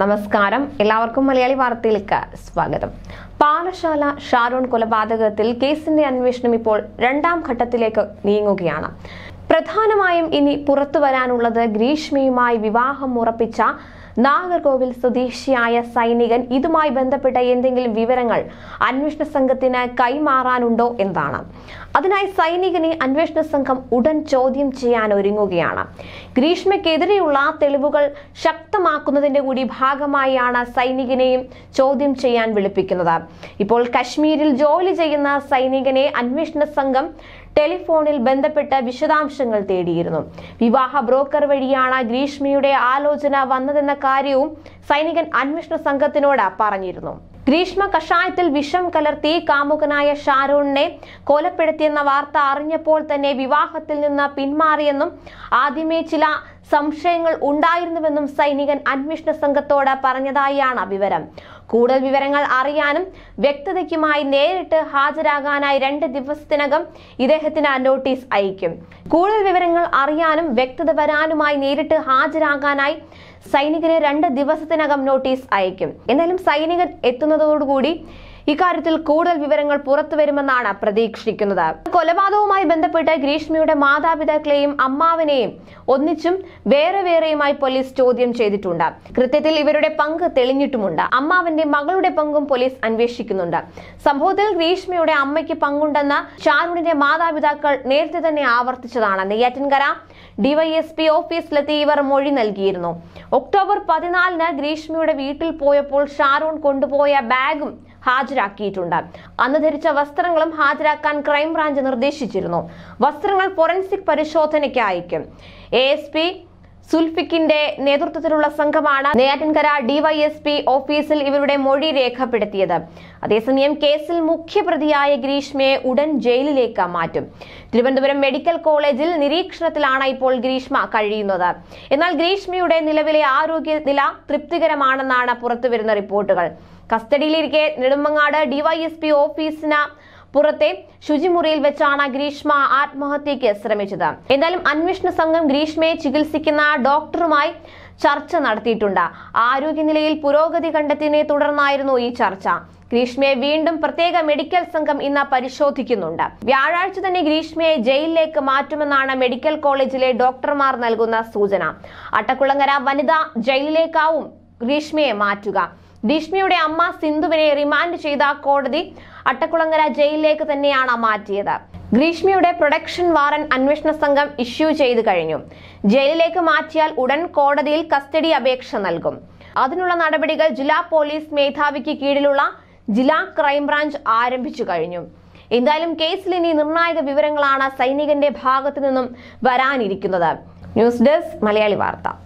നമസ്കാരം എല്ലാവർക്കും മലയാളി വാർത്തയിലേക്ക് സ്വാഗതം പാറശാല ഷാരൂൺ കൊലപാതകത്തിൽ കേസിന്റെ അന്വേഷണം ഇപ്പോൾ രണ്ടാം ഘട്ടത്തിലേക്ക് നീങ്ങുകയാണ് പ്രധാനമായും ഇനി പുറത്തു വരാനുള്ളത് ഗ്രീഷ്മയുമായി വിവാഹം ഉറപ്പിച്ച നാഗർകോവിൽ സ്വദേശിയായ സൈനികൻ ഇതുമായി ബന്ധപ്പെട്ട എന്തെങ്കിലും വിവരങ്ങൾ അന്വേഷണ സംഘത്തിന് കൈമാറാനുണ്ടോ എന്നാണ് അതിനായി സൈനികനെ അന്വേഷണ സംഘം ഉടൻ ചോദ്യം ചെയ്യാൻ ഒരുങ്ങുകയാണ് ഗ്രീഷ്മയ്ക്കെതിരെയുള്ള തെളിവുകൾ ശക്തമാക്കുന്നതിന്റെ കൂടി ഭാഗമായാണ് സൈനികനെയും ചോദ്യം ചെയ്യാൻ വിളിപ്പിക്കുന്നത് ഇപ്പോൾ കശ്മീരിൽ ജോലി ചെയ്യുന്ന സൈനികനെ അന്വേഷണ സംഘം ടെലിഫോണിൽ ബന്ധപ്പെട്ട് വിശദാംശങ്ങൾ തേടിയിരുന്നു വിവാഹ ബ്രോക്കർ വഴിയാണ് ഗ്രീഷ്മയുടെ ആലോചന വന്നതെന്ന കാര്യവും സൈനികൻ അന്വേഷണ സംഘത്തിനോട് പറഞ്ഞിരുന്നു ഗ്രീഷ്മ കഷായത്തിൽ വിഷം കലർത്തി കാമുകനായ ഷാരൂണിനെ കൊലപ്പെടുത്തിയെന്ന വാർത്ത അറിഞ്ഞപ്പോൾ തന്നെ വിവാഹത്തിൽ നിന്ന് പിന്മാറിയെന്നും ആദ്യമേ ചില സംശയങ്ങൾ ഉണ്ടായിരുന്നുവെന്നും സൈനികൻ അന്വേഷണ സംഘത്തോട് പറഞ്ഞതായാണ് വിവരം കൂടുതൽ വിവരങ്ങൾ അറിയാനും വ്യക്തതയ്ക്കുമായി നേരിട്ട് ഹാജരാകാനായി രണ്ട് ദിവസത്തിനകം ഇദ്ദേഹത്തിന് നോട്ടീസ് അയക്കും കൂടുതൽ വിവരങ്ങൾ അറിയാനും വ്യക്തത വരാനുമായി നേരിട്ട് ഹാജരാകാനായി സൈനികന് രണ്ട് ദിവസത്തിനകം നോട്ടീസ് അയക്കും എന്നാലും സൈനികൻ എത്തുന്നതോടുകൂടി ഇക്കാര്യത്തിൽ കൂടുതൽ വിവരങ്ങൾ പുറത്തുവരുമെന്നാണ് പ്രതീക്ഷിക്കുന്നത് കൊലപാതകവുമായി ബന്ധപ്പെട്ട് ഗ്രീഷ്മയുടെ മാതാപിതാക്കളെയും അമ്മാവനെയും ഒന്നിച്ചും വേറെ വേറെയുമായി പോലീസ് ചോദ്യം ചെയ്തിട്ടുണ്ട് കൃത്യത്തിൽ ഇവരുടെ പങ്ക് തെളിഞ്ഞിട്ടുമുണ്ട് അമ്മാവന്റെ മകളുടെ പങ്കും പോലീസ് അന്വേഷിക്കുന്നുണ്ട് സംഭവത്തിൽ ഗ്രീഷ്മയുടെ അമ്മയ്ക്ക് പങ്കുണ്ടെന്ന് ഷാരൂണിന്റെ മാതാപിതാക്കൾ നേരത്തെ തന്നെ ആവർത്തിച്ചതാണ് നെയ്യാറ്റിൻകര ഡിവൈഎസ്പി ഓഫീസിലെത്തി ഇവർ മൊഴി നൽകിയിരുന്നു ഒക്ടോബർ പതിനാലിന് ഗ്രീഷ്മയുടെ വീട്ടിൽ പോയപ്പോൾ ഷാരൂൺ കൊണ്ടുപോയ ബാഗും ഹാജരാക്കിയിട്ടുണ്ട് അന്ന് ധരിച്ച വസ്ത്രങ്ങളും ഹാജരാക്കാൻ ക്രൈംബ്രാഞ്ച് നിർദ്ദേശിച്ചിരുന്നു വസ്ത്രങ്ങൾ ഫോറൻസിക് പരിശോധനയ്ക്ക് അയക്കും എ എസ് പി സുൽഫിക്കിന്റെ നേതൃത്വത്തിലുള്ള സംഘമാണ് നേരൻകര ഡിവൈഎസ്പി ഓഫീസിൽ ഇവരുടെ മൊഴി രേഖപ്പെടുത്തിയത് അതേസമയം കേസിൽ മുഖ്യപ്രതിയായ ഗ്രീഷ്മയെ ഉടൻ ജയിലിലേക്ക് മാറ്റും തിരുവനന്തപുരം മെഡിക്കൽ കോളേജിൽ നിരീക്ഷണത്തിലാണ് ഇപ്പോൾ ഗ്രീഷ്മ കഴിയുന്നത് എന്നാൽ ഗ്രീഷ്മയുടെ നിലവിലെ ആരോഗ്യനില തൃപ്തികരമാണെന്നാണ് പുറത്തുവരുന്ന റിപ്പോർട്ടുകൾ കസ്റ്റഡിയിലിരിക്കെ നെടുമങ്ങാട് ഡിവൈഎസ്പി ഓഫീസിന് പുറത്തെ ശുചിമുറിയിൽ വെച്ചാണ് ഗ്രീഷ്മ ആത്മഹത്യയ്ക്ക് ശ്രമിച്ചത് എന്തായാലും അന്വേഷണ സംഘം ഗ്രീഷ്മയെ ചികിത്സിക്കുന്ന ഡോക്ടറുമായി ചർച്ച നടത്തിയിട്ടുണ്ട് ആരോഗ്യനിലയിൽ പുരോഗതി കണ്ടെത്തിയതിനെ തുടർന്നായിരുന്നു ഈ ചർച്ച ഗ്രീഷ്മയെ വീണ്ടും പ്രത്യേക മെഡിക്കൽ സംഘം ഇന്ന് പരിശോധിക്കുന്നുണ്ട് വ്യാഴാഴ്ച തന്നെ ഗ്രീഷ്മയെ ജയിലിലേക്ക് മാറ്റുമെന്നാണ് മെഡിക്കൽ കോളേജിലെ ഡോക്ടർമാർ നൽകുന്ന സൂചന അട്ടക്കുളങ്ങര വനിതാ ജയിലിലേക്കാവും ഗ്രീഷ്മയെ മാറ്റുക ഭീഷ്മിയുടെ അമ്മ സിന്ധുവിനെ റിമാൻഡ് ചെയ്ത കോടതി അട്ടക്കുളങ്ങര ജയിലിലേക്ക് തന്നെയാണ് മാറ്റിയത് ഗ്രീഷ്മിയുടെ പ്രൊഡക്ഷൻ വാറൻ അന്വേഷണ സംഘം ഇഷ്യൂ ചെയ്തു കഴിഞ്ഞു ജയിലിലേക്ക് മാറ്റിയാൽ ഉടൻ കോടതിയിൽ കസ്റ്റഡി അപേക്ഷ നൽകും അതിനുള്ള നടപടികൾ ജില്ലാ പോലീസ് മേധാവിക്ക് കീഴിലുള്ള ജില്ലാ ക്രൈംബ്രാഞ്ച് ആരംഭിച്ചു കഴിഞ്ഞു എന്തായാലും കേസിൽ ഇനി നിർണായക വിവരങ്ങളാണ് സൈനികന്റെ ഭാഗത്തു നിന്നും വരാനിരിക്കുന്നത് ന്യൂസ് ഡെസ്ക് മലയാളി വാർത്ത